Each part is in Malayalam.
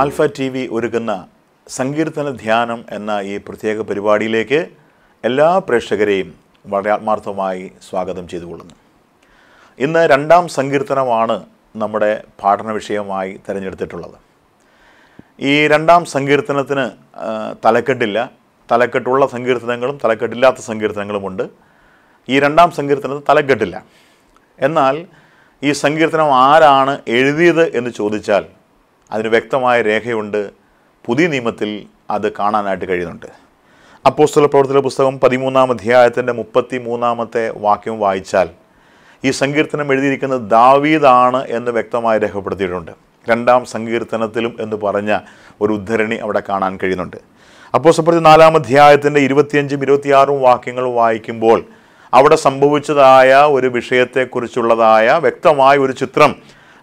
ആൽഫ ടി വി ഒരുക്കുന്ന സങ്കീർത്തന ധ്യാനം എന്ന ഈ പ്രത്യേക പരിപാടിയിലേക്ക് എല്ലാ പ്രേക്ഷകരെയും വളരെ ആത്മാർത്ഥമായി സ്വാഗതം കൊള്ളുന്നു ഇന്ന് രണ്ടാം സങ്കീർത്തനമാണ് നമ്മുടെ പാഠന വിഷയമായി തിരഞ്ഞെടുത്തിട്ടുള്ളത് ഈ രണ്ടാം സങ്കീർത്തനത്തിന് തലക്കെട്ടില്ല തലക്കെട്ടുള്ള സങ്കീർത്തനങ്ങളും തലക്കെട്ടില്ലാത്ത സങ്കീർത്തനങ്ങളുമുണ്ട് ഈ രണ്ടാം സങ്കീർത്തനത്തിന് തലക്കെട്ടില്ല എന്നാൽ ഈ സങ്കീർത്തനം ആരാണ് എഴുതിയത് എന്ന് ചോദിച്ചാൽ അതിന് വ്യക്തമായ രേഖയുണ്ട് പുതിയ നിയമത്തിൽ അത് കാണാനായിട്ട് കഴിയുന്നുണ്ട് അപ്പോസ്തല പ്രവർത്തന പുസ്തകം പതിമൂന്നാം അധ്യായത്തിൻ്റെ മുപ്പത്തി മൂന്നാമത്തെ വാക്യം വായിച്ചാൽ ഈ സങ്കീർത്തനം എഴുതിയിരിക്കുന്നത് ദാവീദാണ് എന്ന് വ്യക്തമായി രേഖപ്പെടുത്തിയിട്ടുണ്ട് രണ്ടാം സങ്കീർത്തനത്തിലും എന്ന് പറഞ്ഞ ഒരു ഉദ്ധരണി അവിടെ കാണാൻ കഴിയുന്നുണ്ട് അപ്പോൾ സപ്പോഴത്തെ നാലാം അധ്യായത്തിൻ്റെ ഇരുപത്തിയഞ്ചും ഇരുപത്തിയാറും വാക്യങ്ങൾ വായിക്കുമ്പോൾ അവിടെ സംഭവിച്ചതായ ഒരു വിഷയത്തെക്കുറിച്ചുള്ളതായ വ്യക്തമായ ഒരു ചിത്രം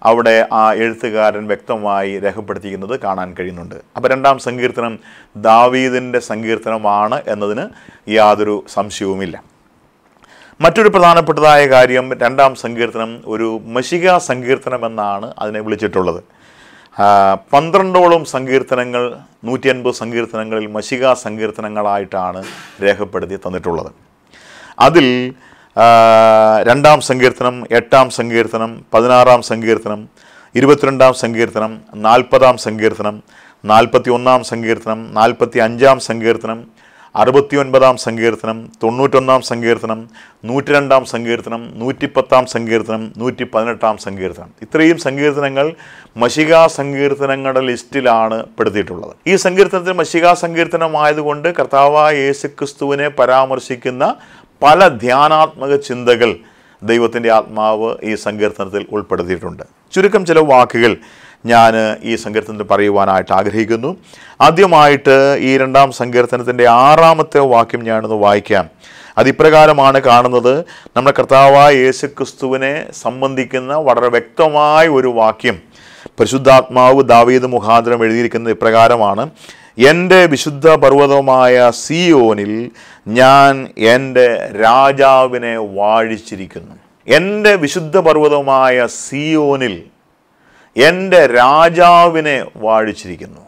അവിടെ ആ എഴുത്തുകാരൻ വ്യക്തമായി രേഖപ്പെടുത്തിയിരിക്കുന്നത് കാണാൻ കഴിയുന്നുണ്ട് അപ്പോൾ രണ്ടാം സങ്കീർത്തനം ദാവീദിൻ്റെ സങ്കീർത്തനമാണ് എന്നതിന് യാതൊരു സംശയവുമില്ല മറ്റൊരു പ്രധാനപ്പെട്ടതായ കാര്യം രണ്ടാം സങ്കീർത്തനം ഒരു മഷിക സങ്കീർത്തനമെന്നാണ് എന്നാണ് അതിനെ വിളിച്ചിട്ടുള്ളത് പന്ത്രണ്ടോളം സങ്കീർത്തനങ്ങൾ നൂറ്റി അൻപത് സങ്കീർത്തനങ്ങളിൽ മഷിക സങ്കീർത്തനങ്ങളായിട്ടാണ് രേഖപ്പെടുത്തി തന്നിട്ടുള്ളത് അതിൽ രണ്ടാം സങ്കീർത്തനം എട്ടാം സങ്കീർത്തനം പതിനാറാം സങ്കീർത്തനം ഇരുപത്തിരണ്ടാം സങ്കീർത്തനം നാൽപ്പതാം സങ്കീർത്തനം നാൽപ്പത്തി ഒന്നാം സങ്കീർത്തനം നാൽപ്പത്തി അഞ്ചാം സങ്കീർത്തനം അറുപത്തി ഒൻപതാം സങ്കീർത്തനം തൊണ്ണൂറ്റൊന്നാം സങ്കീർത്തനം നൂറ്റി രണ്ടാം സങ്കീർത്തനം നൂറ്റിപ്പത്താം സങ്കീർത്തനം നൂറ്റി പതിനെട്ടാം സങ്കീർത്തനം ഇത്രയും സങ്കീർത്തനങ്ങൾ മഷികാ സങ്കീർത്തനങ്ങളുടെ ലിസ്റ്റിലാണ് പെടുത്തിയിട്ടുള്ളത് ഈ സങ്കീർത്തനത്തിന് മഷികാ സങ്കീർത്തനമായതുകൊണ്ട് കർത്താവായ യേശുക്രിസ്തുവിനെ പരാമർശിക്കുന്ന പല ധ്യാനാത്മക ചിന്തകൾ ദൈവത്തിൻ്റെ ആത്മാവ് ഈ സങ്കീർത്തനത്തിൽ ഉൾപ്പെടുത്തിയിട്ടുണ്ട് ചുരുക്കം ചില വാക്കുകൾ ഞാൻ ഈ സങ്കീർത്തനത്തിൽ പറയുവാനായിട്ട് ആഗ്രഹിക്കുന്നു ആദ്യമായിട്ട് ഈ രണ്ടാം സങ്കീർത്തനത്തിൻ്റെ ആറാമത്തെ വാക്യം ഞാനൊന്ന് വായിക്കാം അതിപ്രകാരമാണ് കാണുന്നത് നമ്മുടെ കർത്താവായ യേശു ക്രിസ്തുവിനെ സംബന്ധിക്കുന്ന വളരെ വ്യക്തമായ ഒരു വാക്യം പരിശുദ്ധാത്മാവ് ദാവീദ് മുഖാന്തരം എഴുതിയിരിക്കുന്നത് ഇപ്രകാരമാണ് എൻ്റെ വിശുദ്ധ പർവ്വതമായ സിയോനിൽ ഞാൻ എൻ്റെ രാജാവിനെ വാഴിച്ചിരിക്കുന്നു എൻ്റെ വിശുദ്ധ പർവ്വതമായ സിയോനിൽ എൻ്റെ രാജാവിനെ വാഴിച്ചിരിക്കുന്നു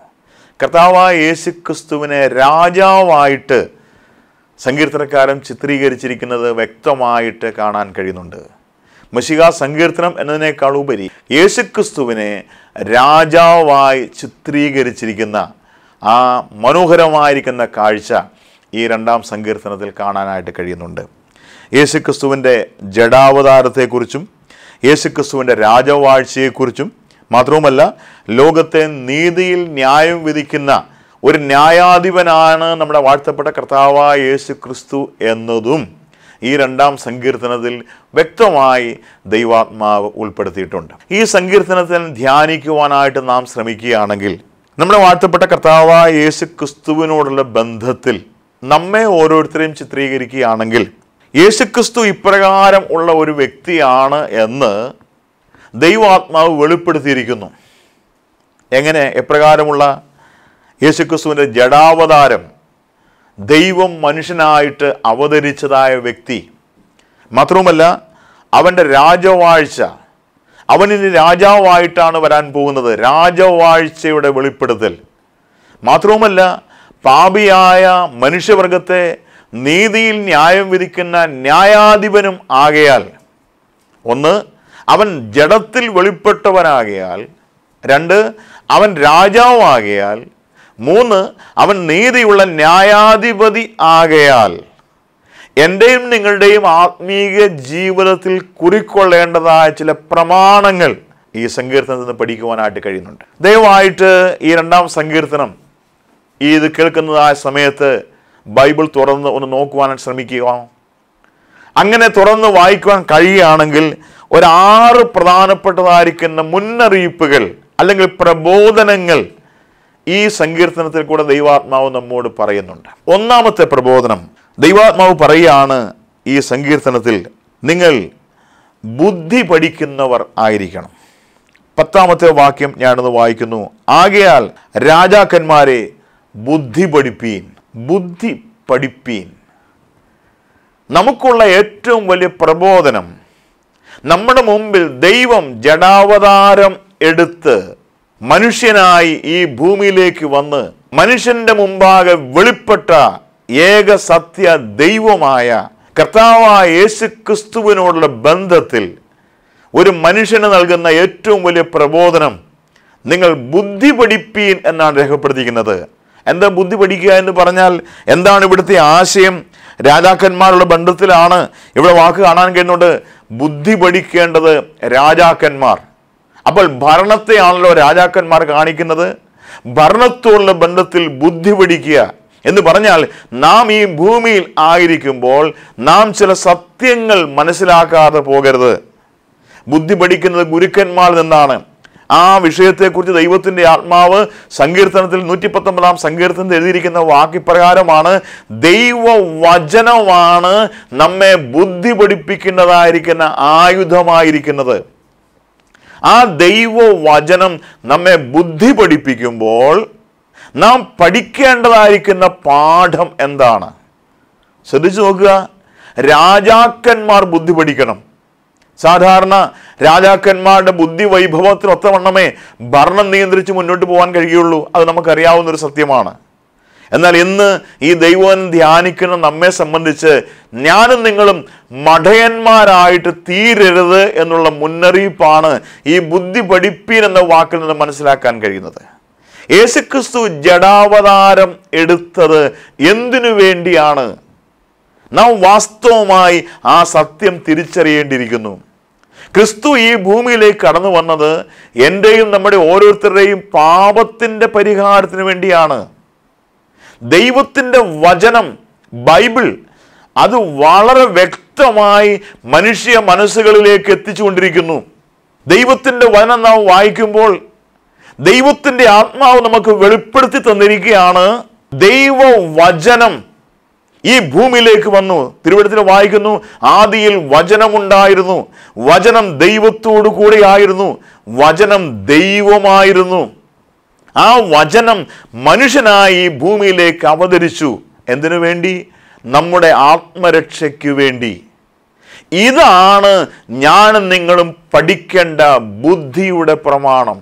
കർത്താവായ യേശു ക്രിസ്തുവിനെ രാജാവായിട്ട് സങ്കീർത്തനക്കാരൻ ചിത്രീകരിച്ചിരിക്കുന്നത് വ്യക്തമായിട്ട് കാണാൻ കഴിയുന്നുണ്ട് മഷിക സങ്കീർത്തനം എന്നതിനേക്കാൾ ഉപരി യേശുക്രിസ്തുവിനെ രാജാവായി ചിത്രീകരിച്ചിരിക്കുന്ന ആ മനോഹരമായിരിക്കുന്ന കാഴ്ച ഈ രണ്ടാം സങ്കീർത്തനത്തിൽ കാണാനായിട്ട് കഴിയുന്നുണ്ട് യേശുക്രിസ്തുവിൻ്റെ ജഡാവതാരത്തെക്കുറിച്ചും യേശുക്രിസ്തുവിൻ്റെ രാജവാഴ്ചയെക്കുറിച്ചും മാത്രവുമല്ല ലോകത്തെ നീതിയിൽ ന്യായം വിധിക്കുന്ന ഒരു ന്യായാധിപനാണ് നമ്മുടെ വാഴ്ത്തപ്പെട്ട കർത്താവായ യേശു ക്രിസ്തു എന്നതും ഈ രണ്ടാം സങ്കീർത്തനത്തിൽ വ്യക്തമായി ദൈവാത്മാവ് ഉൾപ്പെടുത്തിയിട്ടുണ്ട് ഈ സങ്കീർത്തനത്തിൽ ധ്യാനിക്കുവാനായിട്ട് നാം ശ്രമിക്കുകയാണെങ്കിൽ നമ്മുടെ വാഴ്ത്തപ്പെട്ട കർത്താവ് യേശു ക്രിസ്തുവിനോടുള്ള ബന്ധത്തിൽ നമ്മെ ഓരോരുത്തരെയും ചിത്രീകരിക്കുകയാണെങ്കിൽ യേശുക്രിസ്തു ഇപ്രകാരം ഉള്ള ഒരു വ്യക്തിയാണ് എന്ന് ദൈവാത്മാവ് വെളിപ്പെടുത്തിയിരിക്കുന്നു എങ്ങനെ എപ്രകാരമുള്ള യേശുക്രിസ്തുവിൻ്റെ ജഡാവതാരം ദൈവം മനുഷ്യനായിട്ട് അവതരിച്ചതായ വ്യക്തി മാത്രവുമല്ല അവൻ്റെ രാജവാഴ്ച അവനിന് രാജാവായിട്ടാണ് വരാൻ പോകുന്നത് രാജവാഴ്ചയുടെ വെളിപ്പെടുത്തൽ മാത്രവുമല്ല പാപിയായ മനുഷ്യവർഗത്തെ നീതിയിൽ ന്യായം വിധിക്കുന്ന ന്യായാധിപനും ആകയാൽ ഒന്ന് അവൻ ജഡത്തിൽ വെളിപ്പെട്ടവനാകയാൽ രണ്ട് അവൻ രാജാവാകയാൽ മൂന്ന് അവൻ നീതിയുള്ള ന്യായാധിപതി ആകയാൽ എൻ്റെയും നിങ്ങളുടെയും ആത്മീയ ജീവിതത്തിൽ കുറിക്കൊള്ളേണ്ടതായ ചില പ്രമാണങ്ങൾ ഈ സങ്കീർത്തനത്തിൽ നിന്ന് പഠിക്കുവാനായിട്ട് കഴിയുന്നുണ്ട് ദയവായിട്ട് ഈ രണ്ടാം സങ്കീർത്തനം ഈ ഇത് കേൾക്കുന്നതായ സമയത്ത് ബൈബിൾ തുറന്ന് ഒന്ന് നോക്കുവാനായിട്ട് ശ്രമിക്കുക അങ്ങനെ തുറന്ന് വായിക്കുവാൻ കഴിയുകയാണെങ്കിൽ ഒരാറ് പ്രധാനപ്പെട്ടതായിരിക്കുന്ന മുന്നറിയിപ്പുകൾ അല്ലെങ്കിൽ പ്രബോധനങ്ങൾ ഈ സങ്കീർത്തനത്തിൽ കൂടെ ദൈവാത്മാവ് നമ്മോട് പറയുന്നുണ്ട് ഒന്നാമത്തെ പ്രബോധനം ദൈവാത്മാവ് പറയുകയാണ് ഈ സങ്കീർത്തനത്തിൽ നിങ്ങൾ ബുദ്ധി പഠിക്കുന്നവർ ആയിരിക്കണം പത്താമത്തെ വാക്യം ഞാനൊന്ന് വായിക്കുന്നു ആകയാൽ രാജാക്കന്മാരെ ബുദ്ധി പഠിപ്പീൻ ബുദ്ധി പഠിപ്പീൻ നമുക്കുള്ള ഏറ്റവും വലിയ പ്രബോധനം നമ്മുടെ മുമ്പിൽ ദൈവം ജഡാവതാരം എടുത്ത് മനുഷ്യനായി ഈ ഭൂമിയിലേക്ക് വന്ന് മനുഷ്യൻ്റെ മുമ്പാകെ വെളിപ്പെട്ട ഏക സത്യ ദൈവമായ കർത്താവായ യേശു ക്രിസ്തുവിനോടുള്ള ബന്ധത്തിൽ ഒരു മനുഷ്യന് നൽകുന്ന ഏറ്റവും വലിയ പ്രബോധനം നിങ്ങൾ ബുദ്ധി പഠിപ്പീൻ എന്നാണ് രേഖപ്പെടുത്തിയിരിക്കുന്നത് എന്താ ബുദ്ധി പഠിക്കുക എന്ന് പറഞ്ഞാൽ എന്താണ് ഇവിടുത്തെ ആശയം രാജാക്കന്മാരുടെ ബന്ധത്തിലാണ് ഇവിടെ വാക്ക് കാണാൻ കഴിയുന്നുണ്ട് ബുദ്ധി പഠിക്കേണ്ടത് രാജാക്കന്മാർ അപ്പോൾ ഭരണത്തെയാണല്ലോ രാജാക്കന്മാർ കാണിക്കുന്നത് ഭരണത്തോടുള്ള ബന്ധത്തിൽ ബുദ്ധി പഠിക്കുക എന്ന് പറഞ്ഞാൽ നാം ഈ ഭൂമിയിൽ ആയിരിക്കുമ്പോൾ നാം ചില സത്യങ്ങൾ മനസ്സിലാക്കാതെ പോകരുത് ബുദ്ധി പഠിക്കുന്നത് ഗുരുക്കന്മാർ നിന്നാണ് ആ വിഷയത്തെക്കുറിച്ച് ദൈവത്തിൻ്റെ ആത്മാവ് സങ്കീർത്തനത്തിൽ നൂറ്റി പത്തൊമ്പതാം സങ്കീർത്തനത്തിൽ എഴുതിയിരിക്കുന്ന വാക്യപ്രകാരമാണ് ദൈവവചനമാണ് നമ്മെ ബുദ്ധി പഠിപ്പിക്കുന്നതായിരിക്കുന്ന ആയുധമായിരിക്കുന്നത് ആ ദൈവവചനം നമ്മെ ബുദ്ധി പഠിപ്പിക്കുമ്പോൾ നാം പഠിക്കേണ്ടതായിരിക്കുന്ന പാഠം എന്താണ് ശ്രദ്ധിച്ചു നോക്കുക രാജാക്കന്മാർ ബുദ്ധി പഠിക്കണം സാധാരണ രാജാക്കന്മാരുടെ ബുദ്ധി വൈഭവത്തിന് ഒത്തവണ്ണമേ ഭരണം നിയന്ത്രിച്ച് മുന്നോട്ട് പോകാൻ കഴിയുള്ളൂ അത് നമുക്കറിയാവുന്ന ഒരു സത്യമാണ് എന്നാൽ ഇന്ന് ഈ ദൈവം ധ്യാനിക്കുന്ന നമ്മെ സംബന്ധിച്ച് ഞാനും നിങ്ങളും മഠയന്മാരായിട്ട് തീരരുത് എന്നുള്ള മുന്നറിയിപ്പാണ് ഈ ബുദ്ധി പഠിപ്പീൻ എന്ന വാക്കിൽ നിന്ന് മനസ്സിലാക്കാൻ കഴിയുന്നത് യേശുക്രിസ്തു ജഡാവതാരം എടുത്തത് എന്തിനു വേണ്ടിയാണ് നാം വാസ്തവമായി ആ സത്യം തിരിച്ചറിയേണ്ടിയിരിക്കുന്നു ക്രിസ്തു ഈ ഭൂമിയിലേക്ക് കടന്നു വന്നത് എൻ്റെയും നമ്മുടെ ഓരോരുത്തരുടെയും പാപത്തിൻ്റെ പരിഹാരത്തിന് വേണ്ടിയാണ് ദൈവത്തിൻ്റെ വചനം ബൈബിൾ അത് വളരെ വ്യക്തമായി മനുഷ്യ മനസ്സുകളിലേക്ക് എത്തിച്ചുകൊണ്ടിരിക്കുന്നു ദൈവത്തിൻ്റെ വചനം നാം വായിക്കുമ്പോൾ ദൈവത്തിൻ്റെ ആത്മാവ് നമുക്ക് വെളിപ്പെടുത്തി തന്നിരിക്കുകയാണ് ദൈവവചനം ഈ ഭൂമിയിലേക്ക് വന്നു തിരുവിടത്തിൽ വായിക്കുന്നു ആദിയിൽ വചനമുണ്ടായിരുന്നു വചനം ദൈവത്തോടു ആയിരുന്നു വചനം ദൈവമായിരുന്നു ആ വചനം മനുഷ്യനായി ഭൂമിയിലേക്ക് അവതരിച്ചു എന്തിനു വേണ്ടി നമ്മുടെ ആത്മരക്ഷയ്ക്ക് വേണ്ടി ഇതാണ് ഞാനും നിങ്ങളും പഠിക്കേണ്ട ബുദ്ധിയുടെ പ്രമാണം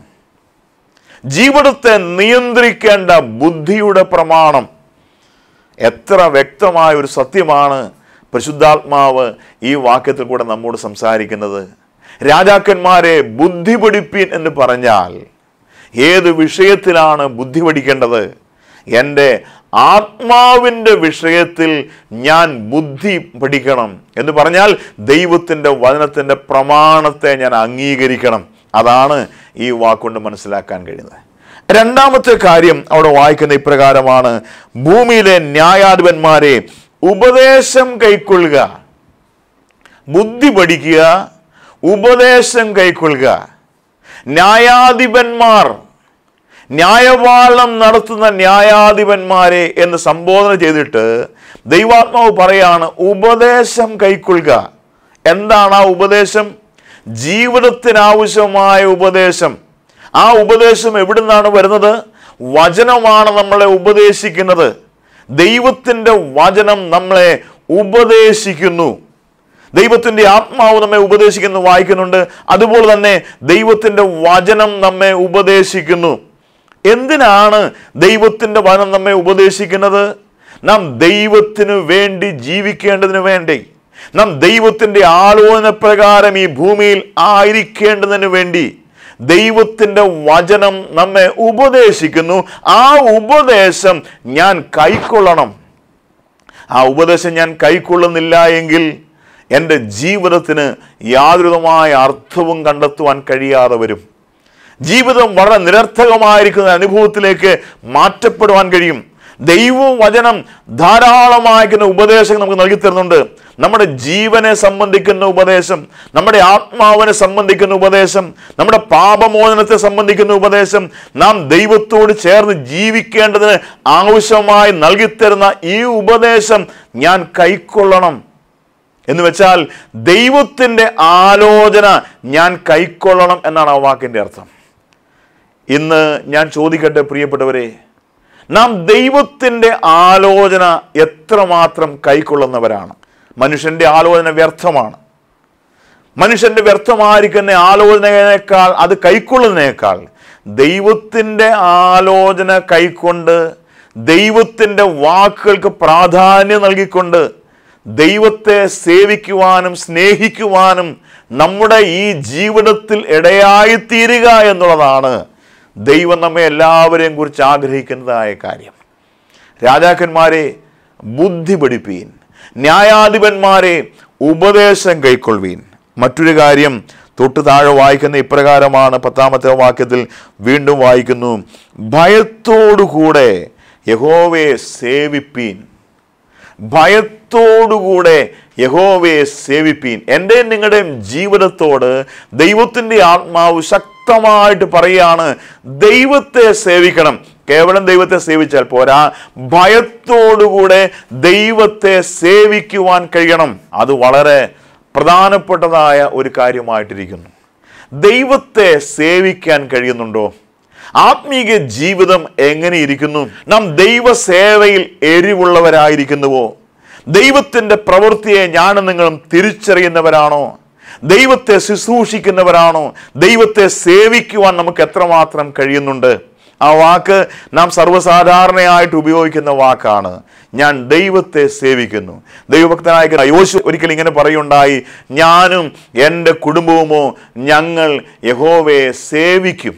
ജീവിതത്തെ നിയന്ത്രിക്കേണ്ട ബുദ്ധിയുടെ പ്രമാണം എത്ര വ്യക്തമായ ഒരു സത്യമാണ് പരിശുദ്ധാത്മാവ് ഈ വാക്യത്തിൽ കൂടെ നമ്മോട് സംസാരിക്കുന്നത് രാജാക്കന്മാരെ ബുദ്ധി പഠിപ്പീൻ എന്ന് പറഞ്ഞാൽ ഏത് വിഷയത്തിലാണ് ബുദ്ധി പഠിക്കേണ്ടത് എൻ്റെ ആത്മാവിൻ്റെ വിഷയത്തിൽ ഞാൻ ബുദ്ധി പഠിക്കണം എന്ന് പറഞ്ഞാൽ ദൈവത്തിൻ്റെ വചനത്തിൻ്റെ പ്രമാണത്തെ ഞാൻ അംഗീകരിക്കണം അതാണ് ഈ വാക്കുകൊണ്ട് മനസ്സിലാക്കാൻ കഴിയുന്നത് രണ്ടാമത്തെ കാര്യം അവിടെ വായിക്കുന്ന ഇപ്രകാരമാണ് ഭൂമിയിലെ ന്യായാധിപന്മാരെ ഉപദേശം കൈക്കൊള്ളുക ബുദ്ധി പഠിക്കുക ഉപദേശം കൈക്കൊള്ളുക ന്യായാധിപന്മാർ ന്യായപാലനം നടത്തുന്ന ന്യായാധിപന്മാരെ എന്ന് സംബോധന ചെയ്തിട്ട് ദൈവാത്മാവ് പറയാണ് ഉപദേശം കൈക്കൊള്ളുക എന്താണ് ആ ഉപദേശം ജീവിതത്തിനാവശ്യമായ ഉപദേശം ആ ഉപദേശം എവിടെ നിന്നാണ് വരുന്നത് വചനമാണ് നമ്മളെ ഉപദേശിക്കുന്നത് ദൈവത്തിൻ്റെ വചനം നമ്മളെ ഉപദേശിക്കുന്നു ദൈവത്തിൻ്റെ ആത്മാവ് നമ്മെ ഉപദേശിക്കുന്നു വായിക്കുന്നുണ്ട് അതുപോലെ തന്നെ ദൈവത്തിൻ്റെ വചനം നമ്മെ ഉപദേശിക്കുന്നു എന്തിനാണ് ദൈവത്തിൻ്റെ വചനം നമ്മെ ഉപദേശിക്കുന്നത് നാം ദൈവത്തിനു വേണ്ടി ജീവിക്കേണ്ടതിന് വേണ്ടി നാം ദൈവത്തിൻ്റെ ആലോചന പ്രകാരം ഈ ഭൂമിയിൽ ആയിരിക്കേണ്ടതിന് വേണ്ടി ദൈവത്തിൻ്റെ വചനം നമ്മെ ഉപദേശിക്കുന്നു ആ ഉപദേശം ഞാൻ കൈക്കൊള്ളണം ആ ഉപദേശം ഞാൻ കൈക്കൊള്ളുന്നില്ല എങ്കിൽ എൻ്റെ ജീവിതത്തിന് യാതൊരുതമായ അർത്ഥവും കണ്ടെത്തുവാൻ കഴിയാതെ വരും ജീവിതം വളരെ നിരർത്ഥകമായിരിക്കുന്ന അനുഭവത്തിലേക്ക് മാറ്റപ്പെടുവാൻ കഴിയും ദൈവവചനം ധാരാളമായിരിക്കുന്ന ഉപദേശങ്ങൾ നമുക്ക് നൽകി തരുന്നുണ്ട് നമ്മുടെ ജീവനെ സംബന്ധിക്കുന്ന ഉപദേശം നമ്മുടെ ആത്മാവിനെ സംബന്ധിക്കുന്ന ഉപദേശം നമ്മുടെ പാപമോചനത്തെ സംബന്ധിക്കുന്ന ഉപദേശം നാം ദൈവത്തോട് ചേർന്ന് ജീവിക്കേണ്ടതിന് ആവശ്യമായി നൽകിത്തരുന്ന ഈ ഉപദേശം ഞാൻ കൈക്കൊള്ളണം എന്ന് വെച്ചാൽ ദൈവത്തിൻ്റെ ആലോചന ഞാൻ കൈക്കൊള്ളണം എന്നാണ് ആ വാക്കിൻ്റെ അർത്ഥം ഇന്ന് ഞാൻ ചോദിക്കട്ടെ പ്രിയപ്പെട്ടവരെ നാം ദൈവത്തിൻ്റെ ആലോചന എത്രമാത്രം കൈക്കൊള്ളുന്നവരാണ് മനുഷ്യൻ്റെ ആലോചന വ്യർത്ഥമാണ് മനുഷ്യൻ്റെ വ്യർത്ഥമായിരിക്കുന്ന ആലോചനയേക്കാൾ അത് കൈക്കൊള്ളുന്നതിനേക്കാൾ ദൈവത്തിൻ്റെ ആലോചന കൈക്കൊണ്ട് ദൈവത്തിൻ്റെ വാക്കുകൾക്ക് പ്രാധാന്യം നൽകിക്കൊണ്ട് ദൈവത്തെ സേവിക്കുവാനും സ്നേഹിക്കുവാനും നമ്മുടെ ഈ ജീവിതത്തിൽ ഇടയായിത്തീരുക എന്നുള്ളതാണ് ദൈവം നമ്മെ എല്ലാവരെയും കുറിച്ച് ആഗ്രഹിക്കുന്നതായ കാര്യം രാജാക്കന്മാരെ ബുദ്ധി പഠിപ്പീൻ ന്യായാധിപന്മാരെ ഉപദേശം കൈക്കൊള്ളുവീൻ മറ്റൊരു കാര്യം തൊട്ട് താഴെ വായിക്കുന്ന ഇപ്രകാരമാണ് പത്താമത്തെ വാക്യത്തിൽ വീണ്ടും വായിക്കുന്നു ഭയത്തോടുകൂടെ യഹോവയെ സേവിപ്പീൻ ഭയത്തോടുകൂടെ യഹോവയെ സേവിപ്പീൻ എൻ്റെയും നിങ്ങളുടെയും ജീവിതത്തോട് ദൈവത്തിൻ്റെ ആത്മാവ് ശക്തമായിട്ട് പറയുകയാണ് ദൈവത്തെ സേവിക്കണം കേവലം ദൈവത്തെ സേവിച്ചാൽ പോരാ ഭയത്തോടുകൂടെ ദൈവത്തെ സേവിക്കുവാൻ കഴിയണം അത് വളരെ പ്രധാനപ്പെട്ടതായ ഒരു കാര്യമായിട്ടിരിക്കുന്നു ദൈവത്തെ സേവിക്കാൻ കഴിയുന്നുണ്ടോ ആത്മീക ജീവിതം എങ്ങനെ ഇരിക്കുന്നു നാം ദൈവസേവയിൽ എരിവുള്ളവരായിരിക്കുന്നുവോ ദൈവത്തിൻ്റെ പ്രവൃത്തിയെ ഞാനും നിങ്ങളും തിരിച്ചറിയുന്നവരാണോ ദൈവത്തെ ശുശ്രൂഷിക്കുന്നവരാണോ ദൈവത്തെ സേവിക്കുവാൻ നമുക്ക് എത്രമാത്രം കഴിയുന്നുണ്ട് ആ വാക്ക് നാം സർവ്വസാധാരണയായിട്ട് ഉപയോഗിക്കുന്ന വാക്കാണ് ഞാൻ ദൈവത്തെ സേവിക്കുന്നു ദൈവഭക്തനായ യോശു ഒരിക്കൽ ഇങ്ങനെ പറയുണ്ടായി ഞാനും എൻ്റെ കുടുംബവുമോ ഞങ്ങൾ യഹോവയെ സേവിക്കും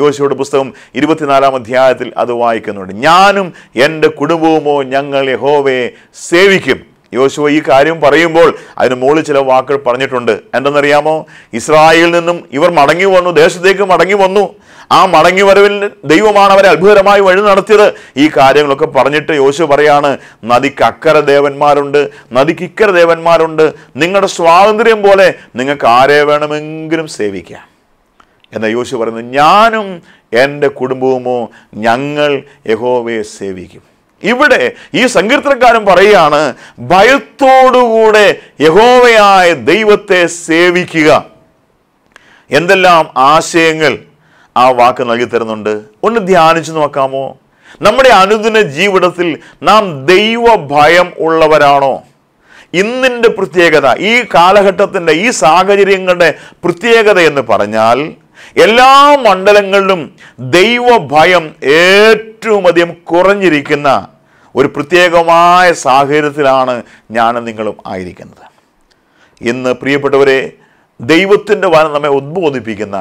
യോശുവയുടെ പുസ്തകം ഇരുപത്തിനാലാം അധ്യായത്തിൽ അത് വായിക്കുന്നുണ്ട് ഞാനും എൻ്റെ കുടുംബവുമോ ഞങ്ങൾ യഹോവയെ സേവിക്കും യോശുവ ഈ കാര്യം പറയുമ്പോൾ അതിന് മുകളിൽ ചില വാക്കുകൾ പറഞ്ഞിട്ടുണ്ട് എന്തെന്നറിയാമോ ഇസ്രായേലിൽ നിന്നും ഇവർ മടങ്ങി വന്നു ദേശത്തേക്ക് മടങ്ങി വന്നു ആ മടങ്ങി വരവിൽ ദൈവമാണ് അവരെ അത്ഭുതമായി വഴി നടത്തിയത് ഈ കാര്യങ്ങളൊക്കെ പറഞ്ഞിട്ട് യോശു പറയാണ് നദിക്ക് അക്കര ദേവന്മാരുണ്ട് നദിക്ക് ഇക്കര ദേവന്മാരുണ്ട് നിങ്ങളുടെ സ്വാതന്ത്ര്യം പോലെ നിങ്ങൾക്ക് ആരെ വേണമെങ്കിലും സേവിക്കാം എന്നാൽ യോശു പറയുന്നത് ഞാനും എൻ്റെ കുടുംബവുമോ ഞങ്ങൾ യഹോവയെ സേവിക്കും ഇവിടെ ഈ സങ്കീർത്തനക്കാരൻ പറയുകയാണ് ഭയത്തോടുകൂടെ യഹോവയായ ദൈവത്തെ സേവിക്കുക എന്തെല്ലാം ആശയങ്ങൾ ആ വാക്ക് നൽകി തരുന്നുണ്ട് ഒന്ന് ധ്യാനിച്ചു നോക്കാമോ നമ്മുടെ അനുദിന ജീവിതത്തിൽ നാം ദൈവ ഭയം ഉള്ളവരാണോ ഇന്നിൻ്റെ പ്രത്യേകത ഈ കാലഘട്ടത്തിൻ്റെ ഈ സാഹചര്യങ്ങളുടെ പ്രത്യേകത എന്ന് പറഞ്ഞാൽ എല്ലാ മണ്ഡലങ്ങളിലും ദൈവഭയം ഏറ്റവും അധികം കുറഞ്ഞിരിക്കുന്ന ഒരു പ്രത്യേകമായ സാഹചര്യത്തിലാണ് ഞാൻ നിങ്ങളും ആയിരിക്കുന്നത് ഇന്ന് പ്രിയപ്പെട്ടവരെ ദൈവത്തിൻ്റെ വായന നമ്മെ ഉദ്ബോധിപ്പിക്കുന്ന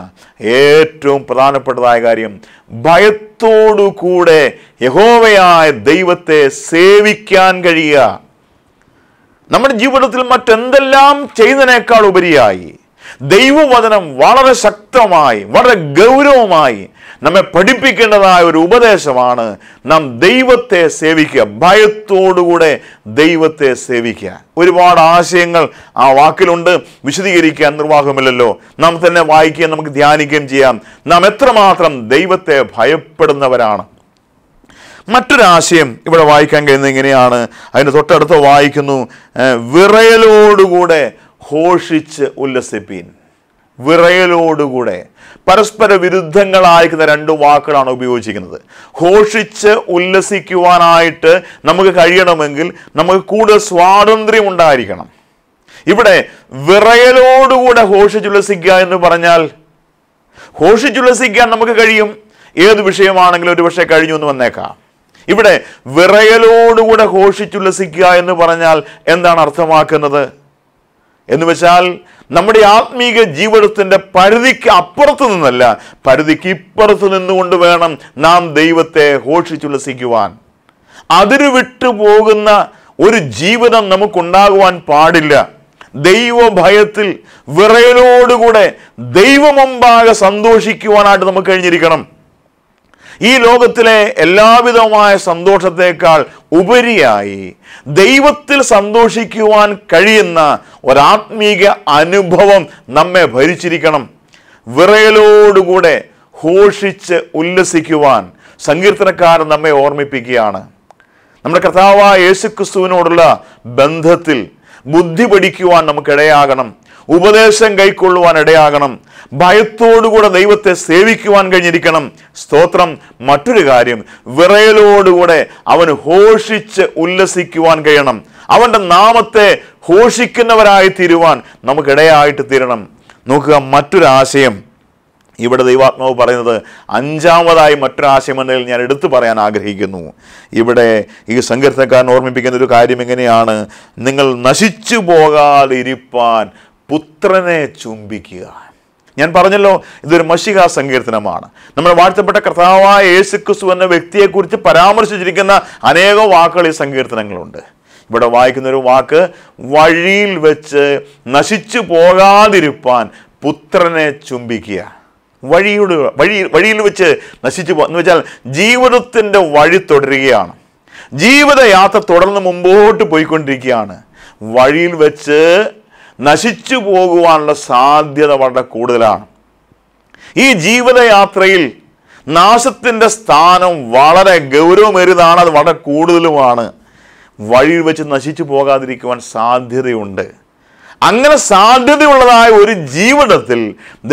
ഏറ്റവും പ്രധാനപ്പെട്ടതായ കാര്യം ഭയത്തോടു കൂടെ യഹോവയായ ദൈവത്തെ സേവിക്കാൻ കഴിയുക നമ്മുടെ ജീവിതത്തിൽ മറ്റെന്തെല്ലാം ചെയ്യുന്നതിനേക്കാൾ ഉപരിയായി ദൈവവചനം വളരെ ശക്തമായി വളരെ ഗൗരവമായി നമ്മെ പഠിപ്പിക്കേണ്ടതായ ഒരു ഉപദേശമാണ് നാം ദൈവത്തെ സേവിക്കുക ഭയത്തോടുകൂടെ ദൈവത്തെ സേവിക്കുക ഒരുപാട് ആശയങ്ങൾ ആ വാക്കിലുണ്ട് വിശദീകരിക്കാൻ നിർവാഹമില്ലല്ലോ നാം തന്നെ വായിക്കുകയും നമുക്ക് ധ്യാനിക്കുകയും ചെയ്യാം നാം എത്രമാത്രം ദൈവത്തെ ഭയപ്പെടുന്നവരാണ് മറ്റൊരാശയം ഇവിടെ വായിക്കാൻ കഴിയുന്നത് ഇങ്ങനെയാണ് അതിൻ്റെ തൊട്ടടുത്ത് വായിക്കുന്നു വിറയലോടുകൂടെ ഘോഷിച്ച് ഉല്ലസിപ്പീൻ വിറയലോടുകൂടെ പരസ്പര വിരുദ്ധങ്ങളായിരിക്കുന്ന രണ്ട് വാക്കുകളാണ് ഉപയോഗിച്ചിരിക്കുന്നത് ഘോഷിച്ച് ഉല്ലസിക്കുവാനായിട്ട് നമുക്ക് കഴിയണമെങ്കിൽ നമുക്ക് കൂടുതൽ സ്വാതന്ത്ര്യം ഉണ്ടായിരിക്കണം ഇവിടെ വിറയലോടുകൂടെ ഘോഷിച്ചുല്ലസിക്കുക എന്ന് പറഞ്ഞാൽ ഘോഷിച്ചുല്ലസിക്കാൻ നമുക്ക് കഴിയും ഏത് വിഷയമാണെങ്കിലും ഒരു പക്ഷേ കഴിഞ്ഞു എന്ന് വന്നേക്കാം ഇവിടെ വിറയലോടുകൂടെ ഘോഷിച്ചുല്ലസിക്കുക എന്ന് പറഞ്ഞാൽ എന്താണ് അർത്ഥമാക്കുന്നത് എന്ന് വെച്ചാൽ നമ്മുടെ ആത്മീക ജീവിതത്തിൻ്റെ പരിധിക്ക് അപ്പുറത്ത് നിന്നല്ല പരിധിക്ക് ഇപ്പുറത്ത് നിന്നുകൊണ്ട് വേണം നാം ദൈവത്തെ ഘോഷിച്ചുല്ലസിക്കുവാൻ അതിരുവിട്ടു വിട്ടു പോകുന്ന ഒരു ജീവിതം നമുക്കുണ്ടാകുവാൻ പാടില്ല ദൈവഭയത്തിൽ വിറയലോടുകൂടെ ദൈവമുമ്പാകെ സന്തോഷിക്കുവാനായിട്ട് നമുക്ക് കഴിഞ്ഞിരിക്കണം ഈ ലോകത്തിലെ എല്ലാവിധമായ സന്തോഷത്തേക്കാൾ ഉപരിയായി ദൈവത്തിൽ സന്തോഷിക്കുവാൻ കഴിയുന്ന ഒരാത്മീക അനുഭവം നമ്മെ ഭരിച്ചിരിക്കണം വിറയലോടുകൂടെ ഘോഷിച്ച് ഉല്ലസിക്കുവാൻ സങ്കീർത്തനക്കാരൻ നമ്മെ ഓർമ്മിപ്പിക്കുകയാണ് നമ്മുടെ കർത്താവായ യേശുക്രിസ്തുവിനോടുള്ള ബന്ധത്തിൽ ബുദ്ധി പഠിക്കുവാൻ നമുക്കിടയാകണം ഉപദേശം കൈക്കൊള്ളുവാൻ ഇടയാകണം ഭയത്തോടുകൂടെ ദൈവത്തെ സേവിക്കുവാൻ കഴിഞ്ഞിരിക്കണം സ്തോത്രം മറ്റൊരു കാര്യം വിറയലോടുകൂടെ അവൻ ഹോഷിച്ച് ഉല്ലസിക്കുവാൻ കഴിയണം അവൻ്റെ നാമത്തെ ഹോഷിക്കുന്നവരായി തീരുവാൻ നമുക്കിടയായിട്ട് തീരണം നോക്കുക മറ്റൊരാശയം ഇവിടെ ദൈവാത്മാവ് പറയുന്നത് അഞ്ചാമതായി മറ്റൊരാശയം എന്നതിൽ ഞാൻ എടുത്തു പറയാൻ ആഗ്രഹിക്കുന്നു ഇവിടെ ഈ സങ്കീർത്തക്കാരൻ ഓർമ്മിപ്പിക്കുന്ന ഒരു കാര്യം എങ്ങനെയാണ് നിങ്ങൾ നശിച്ചു പോകാതിരിപ്പാൻ പുത്രനെ ചുംബിക്കുക ഞാൻ പറഞ്ഞല്ലോ ഇതൊരു മഷിക സങ്കീർത്തനമാണ് നമ്മൾ വാഴ്ത്തപ്പെട്ട കർത്താവായ യേശുക്രിസ്തു എന്ന വ്യക്തിയെക്കുറിച്ച് പരാമർശിച്ചിരിക്കുന്ന അനേകം വാക്കുകൾ ഈ സങ്കീർത്തനങ്ങളുണ്ട് ഇവിടെ വായിക്കുന്ന ഒരു വാക്ക് വഴിയിൽ വെച്ച് നശിച്ചു പോകാതിരുപ്പാൻ പുത്രനെ ചുംബിക്കുക വഴിയുടെ വഴി വഴിയിൽ വെച്ച് നശിച്ചു പോ എന്ന് വെച്ചാൽ ജീവിതത്തിൻ്റെ വഴി തുടരുകയാണ് ജീവിതയാത്ര തുടർന്ന് മുമ്പോട്ട് പോയിക്കൊണ്ടിരിക്കുകയാണ് വഴിയിൽ വെച്ച് നശിച്ചു പോകുവാനുള്ള സാധ്യത വളരെ കൂടുതലാണ് ഈ ജീവിതയാത്രയിൽ നാശത്തിൻ്റെ സ്ഥാനം വളരെ ഗൗരവമേറിയതാണ് അത് വളരെ കൂടുതലുമാണ് വഴി വെച്ച് നശിച്ചു പോകാതിരിക്കുവാൻ സാധ്യതയുണ്ട് അങ്ങനെ സാധ്യതയുള്ളതായ ഒരു ജീവിതത്തിൽ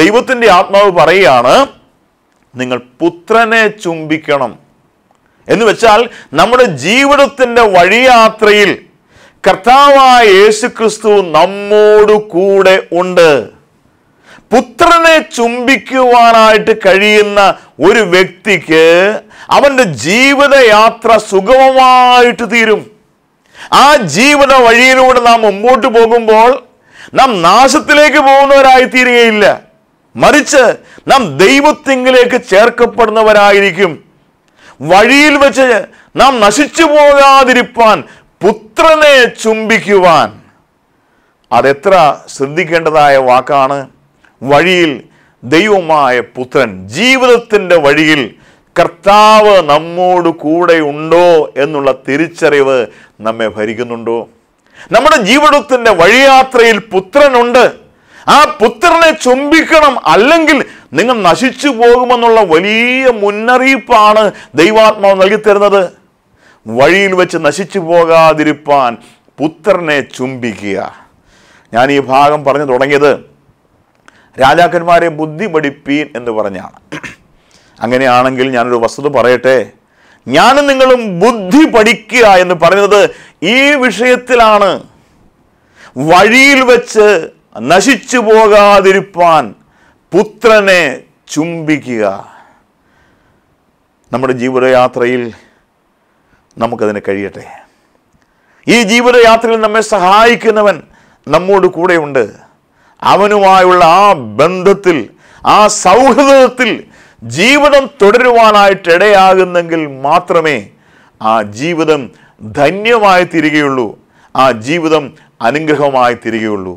ദൈവത്തിൻ്റെ ആത്മാവ് പറയുകയാണ് നിങ്ങൾ പുത്രനെ ചുംബിക്കണം എന്ന് വെച്ചാൽ നമ്മുടെ ജീവിതത്തിൻ്റെ വഴിയാത്രയിൽ കർത്താവായ യേശുക്രിസ്തു നമ്മോടു കൂടെ ഉണ്ട് പുത്രനെ ചുംബിക്കുവാനായിട്ട് കഴിയുന്ന ഒരു വ്യക്തിക്ക് അവൻ്റെ ജീവിതയാത്ര സുഗമമായിട്ട് തീരും ആ ജീവിത വഴിയിലൂടെ നാം മുമ്പോട്ട് പോകുമ്പോൾ നാം നാശത്തിലേക്ക് പോകുന്നവരായി മറിച്ച് നാം ദൈവത്തിങ്കിലേക്ക് ചേർക്കപ്പെടുന്നവരായിരിക്കും വഴിയിൽ വെച്ച് നാം നശിച്ചു പോകാതിരിപ്പാൻ പുത്രനെ ചുംബിക്കുവാൻ അതെത്ര ശ്രദ്ധിക്കേണ്ടതായ വാക്കാണ് വഴിയിൽ ദൈവമായ പുത്രൻ ജീവിതത്തിൻ്റെ വഴിയിൽ കർത്താവ് നമ്മോട് കൂടെ ഉണ്ടോ എന്നുള്ള തിരിച്ചറിവ് നമ്മെ ഭരിക്കുന്നുണ്ടോ നമ്മുടെ ജീവിതത്തിൻ്റെ വഴിയാത്രയിൽ പുത്രനുണ്ട് ആ പുത്രനെ ചുംബിക്കണം അല്ലെങ്കിൽ നിങ്ങൾ നശിച്ചു പോകുമെന്നുള്ള വലിയ മുന്നറിയിപ്പാണ് ദൈവാത്മാവ് നൽകി തരുന്നത് വഴിയിൽ വെച്ച് നശിച്ചു പോകാതിരിപ്പാൻ പുത്രനെ ചുംബിക്കുക ഞാൻ ഈ ഭാഗം പറഞ്ഞു തുടങ്ങിയത് രാജാക്കന്മാരെ ബുദ്ധി പഠിപ്പീൻ എന്ന് പറഞ്ഞാണ് അങ്ങനെയാണെങ്കിൽ ഞാനൊരു വസ്തുത പറയട്ടെ ഞാനും നിങ്ങളും ബുദ്ധി പഠിക്കുക എന്ന് പറയുന്നത് ഈ വിഷയത്തിലാണ് വഴിയിൽ വെച്ച് നശിച്ചു പോകാതിരിപ്പാൻ പുത്രനെ ചുംബിക്കുക നമ്മുടെ ജീവിതയാത്രയിൽ നമുക്കതിന് കഴിയട്ടെ ഈ ജീവിതയാത്രയിൽ നമ്മെ സഹായിക്കുന്നവൻ നമ്മോട് കൂടെയുണ്ട് അവനുമായുള്ള ആ ബന്ധത്തിൽ ആ സൗഹൃദത്തിൽ ജീവിതം തുടരുവാനായിട്ട് ഇടയാകുന്നെങ്കിൽ മാത്രമേ ആ ജീവിതം ധന്യമായി തീരുകയുള്ളൂ ആ ജീവിതം അനുഗ്രഹമായി തീരുകയുള്ളൂ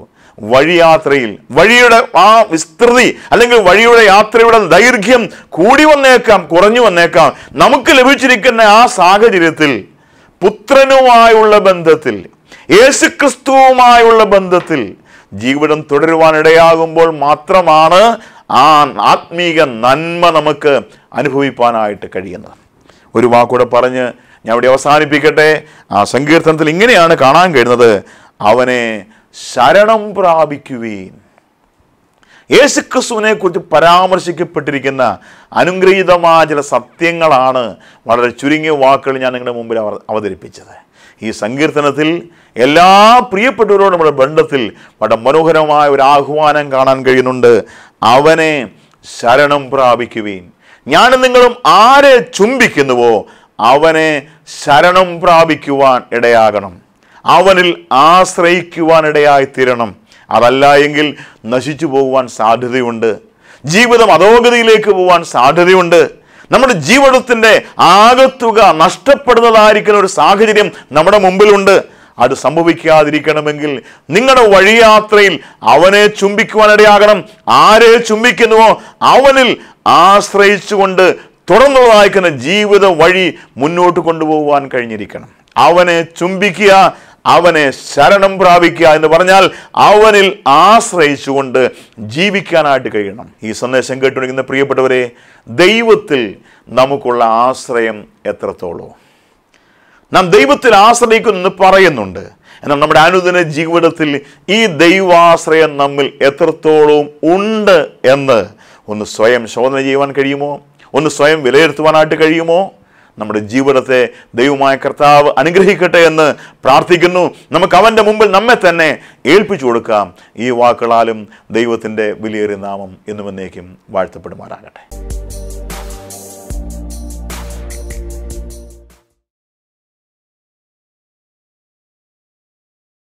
വഴിയാത്രയിൽ വഴിയുടെ ആ വിസ്തൃതി അല്ലെങ്കിൽ വഴിയുടെ യാത്രയുടെ ദൈർഘ്യം കൂടി വന്നേക്കാം കുറഞ്ഞു വന്നേക്കാം നമുക്ക് ലഭിച്ചിരിക്കുന്ന ആ സാഹചര്യത്തിൽ പുത്രനുമായുള്ള ബന്ധത്തിൽ യേശുക്രിസ്തുവുമായുള്ള ബന്ധത്തിൽ ജീവിതം തുടരുവാനിടയാകുമ്പോൾ മാത്രമാണ് ആ ആത്മീക നന്മ നമുക്ക് അനുഭവിപ്പാനായിട്ട് കഴിയുന്നത് ഒരു വാക്കൂടെ പറഞ്ഞ് ഞാൻ ഇവിടെ അവസാനിപ്പിക്കട്ടെ ആ സങ്കീർത്തനത്തിൽ ഇങ്ങനെയാണ് കാണാൻ കഴിയുന്നത് അവനെ ശരണം പ്രാപിക്കുവീൻ യേശുക്രിസ്തുവിനെ കുറിച്ച് പരാമർശിക്കപ്പെട്ടിരിക്കുന്ന അനുഗ്രഹീതമായ ചില സത്യങ്ങളാണ് വളരെ ചുരുങ്ങിയ വാക്കുകൾ ഞാൻ നിങ്ങളുടെ മുമ്പിൽ അവതരിപ്പിച്ചത് ഈ സങ്കീർത്തനത്തിൽ എല്ലാ പ്രിയപ്പെട്ടവരോടും നമ്മുടെ ബന്ധത്തിൽ വളരെ മനോഹരമായ ഒരു ആഹ്വാനം കാണാൻ കഴിയുന്നുണ്ട് അവനെ ശരണം പ്രാപിക്കുവീൻ ഞാനും നിങ്ങളും ആരെ ചുംബിക്കുന്നുവോ അവനെ ശരണം പ്രാപിക്കുവാൻ ഇടയാകണം അവനിൽ ആശ്രയിക്കുവാനിടയായി തീരണം അതല്ല എങ്കിൽ നശിച്ചു പോകുവാൻ സാധ്യതയുണ്ട് ജീവിതം അധോഗതിയിലേക്ക് പോകാൻ സാധ്യതയുണ്ട് നമ്മുടെ ജീവിതത്തിൻ്റെ ആകത്തുക നഷ്ടപ്പെടുന്നതായിരിക്കുന്ന ഒരു സാഹചര്യം നമ്മുടെ മുമ്പിലുണ്ട് അത് സംഭവിക്കാതിരിക്കണമെങ്കിൽ നിങ്ങളുടെ വഴിയാത്രയിൽ അവനെ ചുംബിക്കുവാനിടയാകണം ആരെ ചുംബിക്കുന്നുവോ അവനിൽ ആശ്രയിച്ചുകൊണ്ട് തുടർന്നുള്ളതായിരിക്കുന്ന ജീവിത വഴി മുന്നോട്ട് കൊണ്ടുപോകുവാൻ കഴിഞ്ഞിരിക്കണം അവനെ ചുംബിക്കുക അവനെ ശരണം പ്രാപിക്കുക എന്ന് പറഞ്ഞാൽ അവനിൽ ആശ്രയിച്ചുകൊണ്ട് ജീവിക്കാനായിട്ട് കഴിയണം ഈ സന്ദേശം കേട്ടുകൊണ്ടിരിക്കുന്ന പ്രിയപ്പെട്ടവരെ ദൈവത്തിൽ നമുക്കുള്ള ആശ്രയം എത്രത്തോളം നാം ദൈവത്തിൽ എന്ന് പറയുന്നുണ്ട് എന്നാൽ നമ്മുടെ അനുദിന ജീവിതത്തിൽ ഈ ദൈവാശ്രയം നമ്മിൽ എത്രത്തോളം ഉണ്ട് എന്ന് ഒന്ന് സ്വയം ശോധന ചെയ്യുവാൻ കഴിയുമോ ഒന്ന് സ്വയം വിലയിരുത്തുവാനായിട്ട് കഴിയുമോ നമ്മുടെ ജീവിതത്തെ ദൈവമായ കർത്താവ് അനുഗ്രഹിക്കട്ടെ എന്ന് പ്രാർത്ഥിക്കുന്നു നമുക്ക് അവൻ്റെ മുമ്പിൽ നമ്മെ തന്നെ ഏൽപ്പിച്ചു കൊടുക്കാം ഈ വാക്കുകളാലും ദൈവത്തിൻ്റെ വിലയേറിയ നാമം എന്നുവന്നേക്കും വാഴ്ത്തപ്പെടുമാറാകട്ടെ